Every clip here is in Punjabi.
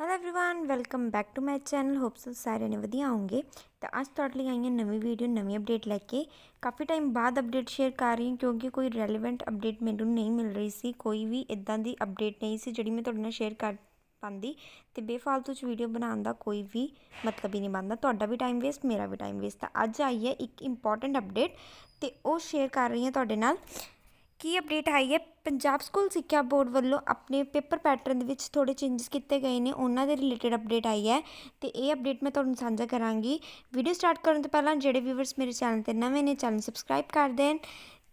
hello everyone welcome back to my channel hopes so ਸਾਰੇ ਨੇ ਵਧੀਆ ਹੋਵੋਗੇ ਤਾਂ ਅੱਜ ਤੁਹਾਡੇ ਲਈ ਆਈ ਨਵੀਂ ਵੀਡੀਓ ਨਵੀਂ ਅਪਡੇਟ ਲੈ ਕੇ ਕਾਫੀ ਟਾਈਮ ਬਾਅਦ ਅਪਡੇਟ ਸ਼ੇਅਰ ਕਰ ਰਹੀ ਹਾਂ ਕਿਉਂਕਿ ਕੋਈ ਰੈਲੇਵੈਂਟ ਅਪਡੇਟ ਮੈਨੂੰ ਨਹੀਂ ਮਿਲ ਰਹੀ ਸੀ ਕੋਈ ਵੀ ਇਦਾਂ ਦੀ ਅਪਡੇਟ ਨਹੀਂ ਸੀ ਜਿਹੜੀ ਮੈਂ ਤੁਹਾਡੇ ਨਾਲ ਸ਼ੇਅਰ ਕਰ ਪਾਂਦੀ ਤੇ ਬੇਫਾਲਤੂ ਚ ਵੀਡੀਓ ਬਣਾਉਣ ਦਾ ਕੋਈ ਵੀ ਮਤਲਬ ਹੀ ਨਹੀਂ ਬਣਦਾ ਤੁਹਾਡਾ ਵੀ ਟਾਈਮ ਵੇਸਟ ਮੇਰਾ ਵੀ ਟਾਈਮ ਵੇਸਟ ਤਾਂ ਅੱਜ ਆਈ ਹੈ ਇੱਕ ਇੰਪੋਰਟੈਂਟ ਅਪਡੇਟ ਤੇ ਉਹ ਸ਼ੇਅਰ ਕਰ ਰਹੀ ਹਾਂ ਤੁਹਾਡੇ ਨਾਲ ਕੀ ਅਪਡੇਟ ਆਈ ਹੈ ਪੰਜਾਬ ਸਕੂਲ ਸਿੱਖਿਆ ਬੋਰਡ ਵੱਲੋਂ ਆਪਣੇ ਪੇਪਰ ਪੈਟਰਨ ਦੇ ਵਿੱਚ ਥੋੜੇ ਚੇਂਜਸ ਕੀਤੇ ਗਏ ਨੇ ਉਹਨਾਂ ਦੇ ਰਿਲੇਟਡ ਅਪਡੇਟ ਆਈ ਹੈ ਤੇ ਇਹ ਅਪਡੇਟ ਮੈਂ ਤੁਹਾਨੂੰ ਸਾਂਝਾ ਕਰਾਂਗੀ ਵੀਡੀਓ ਸਟਾਰਟ ਕਰਨ ਤੋਂ ਪਹਿਲਾਂ ਜਿਹੜੇ ਵੀਵਰਸ ਮੇਰੇ ਚੈਨਲ ਤੇ ਨਵੇਂ ਨੇ ਚੈਨਲ ਸਬਸਕ੍ਰਾਈਬ ਕਰ ਦੇਣ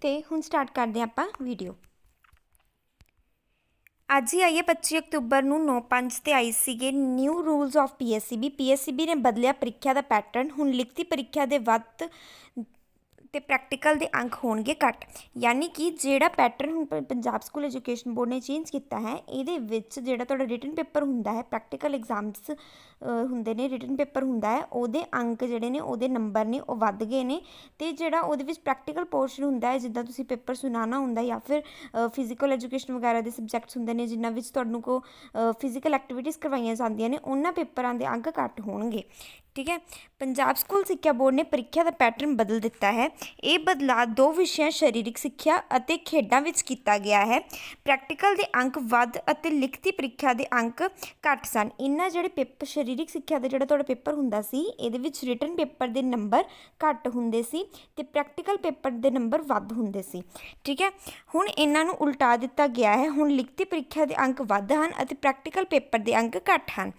ਤੇ ਹੁਣ ਸਟਾਰਟ ਕਰਦੇ ਹਾਂ ਆਪਾਂ ਵੀਡੀਓ ਅੱਜ ਹੀ ਆਈ ਹੈ 25 ਅਕਤੂਬਰ ਨੂੰ 95 ਤੇ ਆਈ ਸੀਗੇ new rules of PSEB PSEB ਨੇ ਬਦਲਿਆ ਪ੍ਰੀਖਿਆ ਦਾ ਪੈਟਰਨ ਹੁਣ ਲਿਖਤੀ ਪ੍ਰੀਖਿਆ ਦੇ ਵਕਤ ਤੇ ਪ੍ਰੈਕਟੀਕਲ ਦੇ ਅੰਕ ਹੋਣਗੇ ਘੱਟ ਯਾਨੀ ਕਿ ਜਿਹੜਾ ਪੈਟਰਨ ਹੁਣ ਪੰਜਾਬ ਸਕੂਲ ਐਜੂਕੇਸ਼ਨ ਬੋਰਡ ਨੇ ਚੇਂਜ ਕੀਤਾ ਹੈ ਇਹਦੇ ਵਿੱਚ ਜਿਹੜਾ ਤੁਹਾਡਾ ਰਿਟਨ ਪੇਪਰ ਹੁੰਦਾ ਹੈ ਪ੍ਰੈਕਟੀਕਲ ਐਗਜ਼ਾਮਸ ਹੁੰਦੇ ਨੇ ਰਿਟਨ ਪੇਪਰ ਹੁੰਦਾ ਹੈ ਉਹਦੇ ਅੰਕ ਜਿਹੜੇ ਨੇ ਉਹਦੇ ਨੰਬਰ ਨੇ ਉਹ ਵੱਧ ਗਏ ਨੇ ਤੇ ਜਿਹੜਾ ਉਹਦੇ ਵਿੱਚ ਪ੍ਰੈਕਟੀਕਲ ਪੋਰਸ਼ਨ ਹੁੰਦਾ ਹੈ ਜਿੱਦਾਂ ਤੁਸੀਂ ਪੇਪਰ ਸੁਣਾਣਾ ਹੁੰਦਾ ਜਾਂ ਫਿਰ ਫਿਜ਼ੀਕਲ ਐਜੂਕੇਸ਼ਨ ਵਗੈਰਾ ਦੇ ਸਬਜੈਕਟਸ ਹੁੰਦੇ ਨੇ ਜਿਨ੍ਹਾਂ ਵਿੱਚ ਤੁਹਾਨੂੰ ਕੋ ਫਿਜ਼ੀਕਲ ਐਕਟੀਵਿਟੀਆਂ ਕਰਵਾਈਆਂ ਜਾਂਦੀਆਂ ਨੇ ਉਹਨਾਂ ਪੇਪਰਾਂ ਦੇ ਅੰਕ ਘੱਟ ਹੋਣਗੇ ਠੀਕ ਹੈ ਪੰਜਾਬ ਸਕੂਲ ਸਿੱਖਿਆ ਬੋਰਡ ਨੇ ਪ੍ਰੀਖਿਆ ਦਾ ਪੈਟਰਨ ਬਦਲ ਦਿੱਤਾ ਹੈ ਇਹ ਬਦਲਾਅ ਦੋ ਵਿਸ਼ਿਆਂ ਸਰੀਰਕ ਸਿੱਖਿਆ ਅਤੇ ਖੇਡਾਂ ਵਿੱਚ ਕੀਤਾ ਗਿਆ ਹੈ ਪ੍ਰੈਕਟੀਕਲ ਦੇ ਅੰਕ ਵੱਧ ਅਤੇ ਲਿਖਤੀ ਪ੍ਰੀਖਿਆ ਦੇ ਅੰਕ ਘੱਟ ਸਨ ਇੰਨਾ ਜਿਹੜੇ ਪੇਪਰ ਸਰੀਰਕ ਸਿੱਖਿਆ ਦਾ ਜਿਹੜਾ ਤੁਹਾਡਾ ਪੇਪਰ ਹੁੰਦਾ ਸੀ ਇਹਦੇ ਵਿੱਚ ਰਿਟਨ ਪੇਪਰ ਦੇ ਨੰਬਰ ਘੱਟ ਹੁੰਦੇ ਸੀ ਤੇ ਪ੍ਰੈਕਟੀਕਲ ਪੇਪਰ ਦੇ ਨੰਬਰ ਵੱਧ ਹੁੰਦੇ ਸੀ ਠੀਕ ਹੈ ਹੁਣ ਇਹਨਾਂ ਨੂੰ ਉਲਟਾ ਦਿੱਤਾ ਗਿਆ ਹੈ ਹੁਣ ਲਿਖਤੀ ਪ੍ਰੀਖਿਆ ਦੇ ਅੰਕ ਵੱਧ ਹਨ ਅਤੇ ਪ੍ਰੈਕਟੀਕਲ ਪੇਪਰ ਦੇ ਅੰਕ ਘੱਟ ਹਨ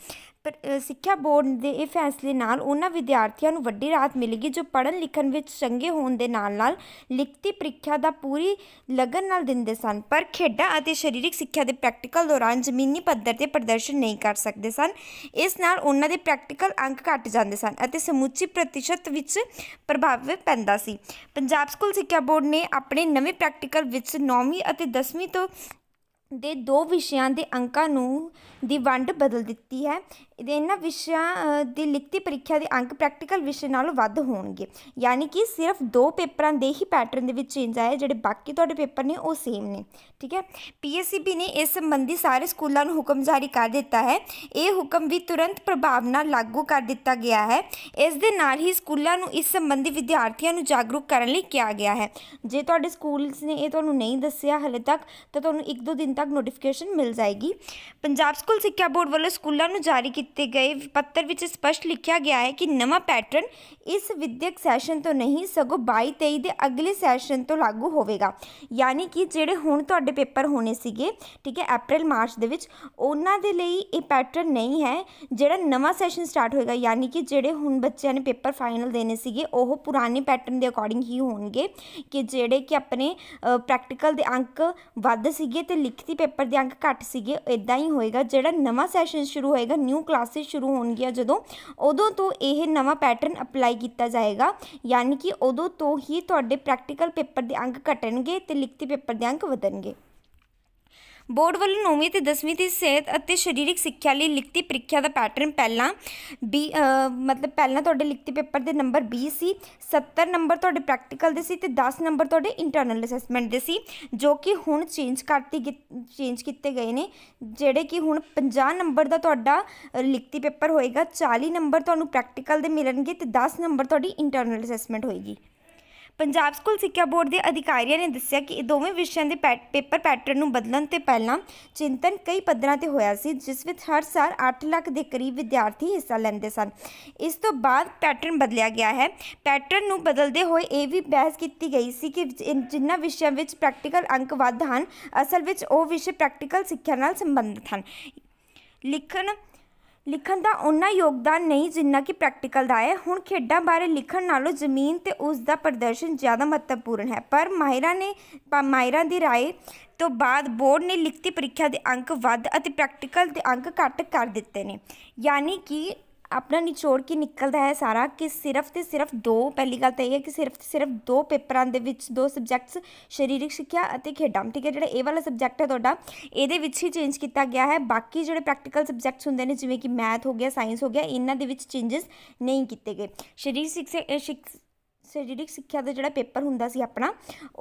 ਸਿੱਖਿਆ ਬੋਰਡ ਦੇ ਇਹ ਫੈਸਲੇ ਨਾਲ ਉਹਨਾਂ ਵਿਦਿਆਰਥੀਆਂ ਨੂੰ ਵੱਡੀ ਰਾਤ ਮਿਲੇਗੀ ਜੋ ਪੜ੍ਹਨ ਲਿਖਣ ਵਿੱਚ ਚੰਗੇ ਹੋਣ ਦੇ ਨਾਲ ਨਾਲ ਲਿਖਤੀ ਪ੍ਰੀਖਿਆ ਦਾ ਪੂਰੀ ਲਗਨ ਨਾਲ ਦਿੰਦੇ ਸਨ ਪਰ ਖੇਡਾਂ ਅਤੇ ਸਰੀਰਕ ਸਿੱਖਿਆ ਦੇ ਪ੍ਰੈਕਟੀਕਲ ਦੌਰਾਨ ਜ਼ਮੀਨੀ ਪੱਧਰ ਤੇ ਪ੍ਰਦਰਸ਼ਨ ਨਹੀਂ ਕਰ ਸਕਦੇ ਸਨ ਇਸ ਨਾਲ ਉਹਨਾਂ ਦੇ ਪ੍ਰੈਕਟੀਕਲ ਅੰਕ ਘਟ ਜਾਂਦੇ ਸਨ ਅਤੇ ਸਮੁੱਚੀ ਪ੍ਰਤੀਸ਼ਤ ਵਿੱਚ ਪ੍ਰਭਾਵ ਪੈਂਦਾ ਸੀ ਪੰਜਾਬ ਸਕੂਲ ਸਿੱਖਿਆ ਬੋਰਡ ਨੇ ਆਪਣੇ ਨਵੇਂ ਪ੍ਰੈਕਟੀਕਲ ਵਿੱਚ 9ਵੀਂ ਅਤੇ 10ਵੀਂ ਤੋਂ ਦੇ ਦੋ ਵਿਸ਼ਿਆਂ ਦੇ ਅੰਕਾਂ ਨੂੰ ਦੀ ਵੰਡ ਬਦਲ ਦਿੱਤੀ ਹੈ ਇਹਨਾਂ ਵਿਸ਼ਿਆਂ ਦੀ ਲਿਖਤੀ ਪ੍ਰੀਖਿਆ ਦੇ ਅੰਕ ਪ੍ਰੈਕਟੀਕਲ ਵਿਸ਼ੇ ਨਾਲੋਂ ਵੱਧ ਹੋਣਗੇ ਯਾਨੀ ਕਿ ਸਿਰਫ ਦੋ ਪੇਪਰਾਂ ਦੇ ਹੀ ਪੈਟਰਨ ਦੇ ਵਿੱਚ ਚੇਂਜ ਆਇਆ ਜਿਹੜੇ ਬਾਕੀ ਤੁਹਾਡੇ ਪੇਪਰ ਨੇ ਉਹ ਸੇਮ ਨੇ ਠੀਕ ਹੈ ਪੀਐਸਸੀਬੀ ਨੇ ਇਸ ਸੰਬੰਧੀ ਸਾਰੇ ਸਕੂਲਾਂ ਨੂੰ ਹੁਕਮ ਜਾਰੀ ਕਰ ਦਿੱਤਾ ਹੈ ਇਹ ਹੁਕਮ ਵੀ ਤੁਰੰਤ ਪ੍ਰਭਾਵ ਨਾਲ ਲਾਗੂ ਕਰ ਦਿੱਤਾ ਗਿਆ ਹੈ ਇਸ ਦੇ ਨਾਲ ਹੀ ਸਕੂਲਾਂ ਨੂੰ ਇਸ ਸੰਬੰਧੀ ਵਿਦਿਆਰਥੀਆਂ ਨੂੰ ਜਾਗਰੂਕ ਕਰਨ ਲਈ ਕਿਹਾ ਗਿਆ ਹੈ ਜੇ ਤੁਹਾਡੇ ਸਕੂਲਸ ਨੇ ਇਹ ਤੁਹਾਨੂੰ ਨਹੀਂ ਦੱਸਿਆ ਹਲੇ ਤੱਕ ਤਾਂ ਤੁਹਾਨੂੰ ਇੱਕ ਦੋ ਦਿਨ ਤੱਕ ਨੋਟੀਫਿਕੇਸ਼ਨ ਮਿਲ ਜਾਏਗੀ ਪੰਜਾਬ ਸਕੂਲ ਸਿੱਖਿਆ ਬੋਰਡ ਵੱਲੋਂ ਸਕੂਲਾਂ ਨੂੰ ਜਾਰੀ ਕੀਤੀ ਦਿੱਤੇ ਗਏ ਪੱਤਰ ਵਿੱਚ ਸਪਸ਼ਟ ਲਿਖਿਆ ਗਿਆ ਹੈ ਕਿ ਨਵਾਂ ਪੈਟਰਨ ਇਸ ਵਿਦਿਅਕ ਸੈਸ਼ਨ ਤੋਂ ਨਹੀਂ ਸਗੋਂ 22-23 ਦੇ ਅਗਲੇ ਸੈਸ਼ਨ ਤੋਂ ਲਾਗੂ ਹੋਵੇਗਾ ਯਾਨੀ ਕਿ ਜਿਹੜੇ ਹੁਣ ਤੁਹਾਡੇ ਪੇਪਰ ਹੋਣੇ ਸੀਗੇ ਠੀਕ ਹੈ April March ਦੇ ਵਿੱਚ ਉਹਨਾਂ ਦੇ ਲਈ ਇਹ ਪੈਟਰਨ ਨਹੀਂ ਹੈ ਜਿਹੜਾ ਨਵਾਂ ਸੈਸ਼ਨ ਸਟਾਰਟ ਹੋਏਗਾ ਯਾਨੀ ਕਿ ਜਿਹੜੇ ਹੁਣ ਬੱਚਿਆਂ ਨੇ ਪੇਪਰ ਫਾਈਨਲ ਦੇਣੇ ਸੀਗੇ ਉਹ ਪੁਰਾਣੇ ਪੈਟਰਨ ਦੇ ਅਕੋਰਡਿੰਗ ਹੀ ਹੋਣਗੇ ਕਿ ਜਿਹੜੇ ਕਿ ਆਪਣੇ ਪ੍ਰੈਕਟੀਕਲ ਦੇ ਅੰਕ ਵੱਧ ਸੀਗੇ ਤੇ ਲਿਖਤੀ ਪੇਪਰ ਦੇ ਅੰਕ ਘੱਟ ਸੀਗੇ ਇਦਾਂ ਹੀ ਹੋਏਗਾ ਜਿਹੜਾ ਨਵਾਂ ਸੈਸ਼ਨ ਸ਼ੁਰੂ ਹੋਏਗਾ ਨਿਊ ਕਲਾਸਿਸ ਸ਼ੁਰੂ ਹੋਣਗੀਆਂ ਜਦੋਂ ਉਦੋਂ ਤੋਂ ਇਹ ਨਵਾਂ ਪੈਟਰਨ ਅਪਲਾਈ ਕੀਤਾ ਜਾਏਗਾ ਯਾਨੀ ਕਿ ਉਦੋਂ ਤੋਂ ਹੀ ਤੁਹਾਡੇ ਪ੍ਰੈਕਟੀਕਲ ਪੇਪਰ ਦੇ ਅੰਕ ਘਟਣਗੇ ਤੇ ਲਿਖਤੀ ਪੇਪਰ ਦੇ ਅੰਕ ਵਧਣਗੇ ਬੋਰਡ ਵੱਲੋਂ 9ਵੀਂ ਤੇ 10ਵੀਂ ਦੀ ਸਿਹਤ ਅਤੇ ਸਰੀਰਕ ਸਿੱਖਿਆ ਲਈ ਲਿਖਤੀ ਪ੍ਰੀਖਿਆ ਦਾ ਪੈਟਰਨ ਪਹਿਲਾਂ ਵੀ ਮਤਲਬ ਪਹਿਲਾਂ ਤੁਹਾਡੇ ਲਿਖਤੀ ਪੇਪਰ ਦੇ ਨੰਬਰ 20 ਸੀ 70 ਨੰਬਰ ਤੁਹਾਡੇ ਪ੍ਰੈਕਟੀਕਲ ਦੇ ਸੀ ਤੇ 10 ਨੰਬਰ ਤੁਹਾਡੇ ਇੰਟਰਨਲ ਅਸੈਸਮੈਂਟ ਦੇ ਸੀ ਜੋ ਕਿ ਹੁਣ ਚੇਂਜ ਕਰਤੀ ਚੇਂਜ ਕੀਤੇ ਗਏ ਨੇ ਜਿਹੜੇ ਕਿ ਹੁਣ 50 ਨੰਬਰ ਦਾ ਤੁਹਾਡਾ ਲਿਖਤੀ ਪੇਪਰ ਹੋਏਗਾ 40 ਨੰਬਰ ਤੁਹਾਨੂੰ ਪ੍ਰੈਕਟੀਕਲ ਦੇ ਮਿਲਣਗੇ ਤੇ 10 ਨੰਬਰ ਤੁਹਾਡੀ ਇੰਟਰਨਲ ਅਸੈਸਮੈਂਟ ਹੋਏਗੀ ਪੰਜਾਬ ਸਕੂਲ ਸਿੱਖਿਆ ਬੋਰਡ ਦੇ ਅਧਿਕਾਰੀਆਂ ਨੇ ਦੱਸਿਆ ਕਿ ਇਹ ਦੋਵੇਂ ਵਿਸ਼ਿਆਂ ਦੇ ਪੇਪਰ ਪੈਟਰਨ ਨੂੰ ਬਦਲਣ ਤੇ ਪਹਿਲਾਂ ਚਿੰਤਨ ਕਈ ਪੱਧਰਾਂ ਤੇ ਹੋਇਆ ਸੀ ਜਿਸ ਵਿੱਚ ਹਰ ਸਾਲ 8 ਲੱਖ ਦੇ ਕਰੀਬ ਵਿਦਿਆਰਥੀ ਹਿੱਸਾ ਲੈਂਦੇ ਸਨ ਇਸ ਤੋਂ ਬਾਅਦ ਪੈਟਰਨ ਬਦਲਿਆ ਗਿਆ ਹੈ ਪੈਟਰਨ ਨੂੰ ਬਦਲਦੇ ਹੋਏ ਇਹ ਵੀ ਬਹਿਸ ਕੀਤੀ ਗਈ ਸੀ ਕਿ ਜਿੰਨਾ ਵਿਸ਼ਿਆਂ ਵਿੱਚ ਪ੍ਰੈਕਟੀਕਲ ਅੰਕ ਵੱਧ ਹਨ ਅਸਲ ਵਿੱਚ ਉਹ ਵਿਸ਼ੇ ਪ੍ਰੈਕਟੀਕਲ ਸਿੱਖਿਆ ਨਾਲ ਸੰਬੰਧਿਤ ਹਨ ਲਿਖਣ ਲਿਖਣ ਦਾ ਉਹਨਾਂ ਯੋਗਦਾਨ ਨਹੀਂ ਜਿੰਨਾ ਕਿ ਪ੍ਰੈਕਟੀਕਲ ਦਾ ਹੈ ਹੁਣ ਖੇਡਾਂ ਬਾਰੇ ਲਿਖਣ ਨਾਲੋਂ ਜ਼ਮੀਨ ਤੇ ਉਸ ਦਾ ਪ੍ਰਦਰਸ਼ਨ ਜ਼ਿਆਦਾ ਮਹੱਤਵਪੂਰਨ ਹੈ ਪਰ ਮਾਇਰਾ ਨੇ ਮਾਇਰਾ ਦੀ رائے ਤੋਂ ਬਾਅਦ ਬੋਰਡ ਨੇ ਲਿਖਤੀ ਪ੍ਰੀਖਿਆ ਦੇ ਅੰਕ ਵੱਧ ਅਤੇ ਪ੍ਰੈਕਟੀਕਲ ਦੇ ਅੰਕ ਘੱਟ ਕਰ ਦਿੱਤੇ ਨੇ ਯਾਨੀ ਕਿ ਆਪਣਾ ਨਿਚੋੜ ਕੀ ਨਿਕਲਦਾ ਹੈ ਸਾਰਾ ਕਿ ਸਿਰਫ ਤੇ ਸਿਰਫ ਦੋ ਪਹਿਲੀ ਗੱਲ ਤਾਂ ਇਹ ਹੈ ਕਿ ਸਿਰਫ ਤੇ ਸਿਰਫ ਦੋ ਪੇਪਰਾਂ ਦੇ ਵਿੱਚ ਦੋ ਸਬਜੈਕਟਸ ਸਰੀਰਕ ਸਿੱਖਿਆ ਅਤੇ ਖੇਡਾਂ ਠੀਕ ਹੈ ਜਿਹੜਾ ਇਹ ਵਾਲਾ ਸਬਜੈਕਟ ਹੈ ਤੁਹਾਡਾ ਇਹਦੇ ਵਿੱਚ ਹੀ ਚੇਂਜ ਕੀਤਾ ਗਿਆ ਹੈ ਬਾਕੀ ਜਿਹੜੇ ਪ੍ਰੈਕਟੀਕਲ ਸਬਜੈਕਟਸ ਹੁੰਦੇ ਨੇ ਜਿਵੇਂ ਕਿ ਮੈਥ ਹੋ ਗਿਆ ਸਾਇੰਸ ਹੋ ਗਿਆ ਇਹਨਾਂ ਦੇ ਵਿੱਚ ਚੇਂਜਸ ਨਹੀਂ ਕੀਤੇ ਗਏ ਸਰੀਰਕ ਸਿੱਖਿਆ ਸਰੀਰਕ ਸਿੱਖਿਆ ਦਾ ਜਿਹੜਾ ਪੇਪਰ ਹੁੰਦਾ ਸੀ ਆਪਣਾ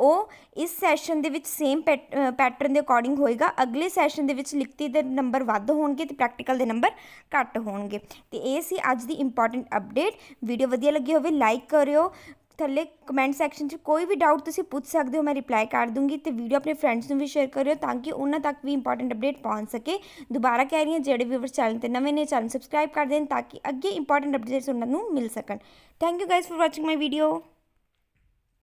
ਉਹ ਇਸ ਸੈਸ਼ਨ ਦੇ ਵਿੱਚ ਸੇਮ ਪੈਟਰਨ ਦੇ ਅਕੋਰਡਿੰਗ ਹੋਏਗਾ ਅਗਲੇ ਸੈਸ਼ਨ ਦੇ ਵਿੱਚ ਲਿਖਤੀ ਦੇ ਨੰਬਰ ਵੱਧ ਹੋਣਗੇ ਤੇ ਪ੍ਰੈਕਟੀਕਲ ਦੇ ਨੰਬਰ ਘੱਟ ਹੋਣਗੇ ਤੇ ਇਹ ਸੀ ਅੱਜ ਦੀ ਇੰਪੋਰਟੈਂਟ ਅਪਡੇਟ ਵੀਡੀਓ ਵਧੀਆ ਲੱਗੀ ਹੋਵੇ ਲਾਈਕ ਕਰਿਓ ਥੱਲੇ ਕਮੈਂਟ ਸੈਕਸ਼ਨ 'ਚ ਕੋਈ ਵੀ ਡਾਊਟ ਤੁਸੀਂ ਪੁੱਛ ਸਕਦੇ ਹੋ ਮੈਂ ਰਿਪਲਾਈ ਕਰ ਦੂੰਗੀ ਤੇ ਵੀਡੀਓ ਆਪਣੇ ਫਰੈਂਡਸ ਨੂੰ ਵੀ ਸ਼ੇਅਰ ਕਰਿਓ ਤਾਂ ਕਿ ਉਹਨਾਂ ਤੱਕ ਵੀ ਇੰਪੋਰਟੈਂਟ ਅਪਡੇਟ ਪਹੁੰਚ ਸਕੇ ਦੁਬਾਰਾ ਕਹਿ ਰਹੀ ਹਾਂ ਜਿਹੜੇ ਵੀਵਰਸ ਚੈਨਲ ਤੇ ਨਵੇਂ ਨੇ ਚੈਨਲ ਸਬਸਕ੍ਰਾਈਬ ਕਰ ਦੇਣ ਤਾਂ ਕਿ ਅੱਗੇ ਇੰਪੋਰਟੈਂਟ ਅਪਡੇਟਸ ਉਹਨਾਂ ਨੂੰ ਮਿਲ ਸਕਣ thank you guys for watching my video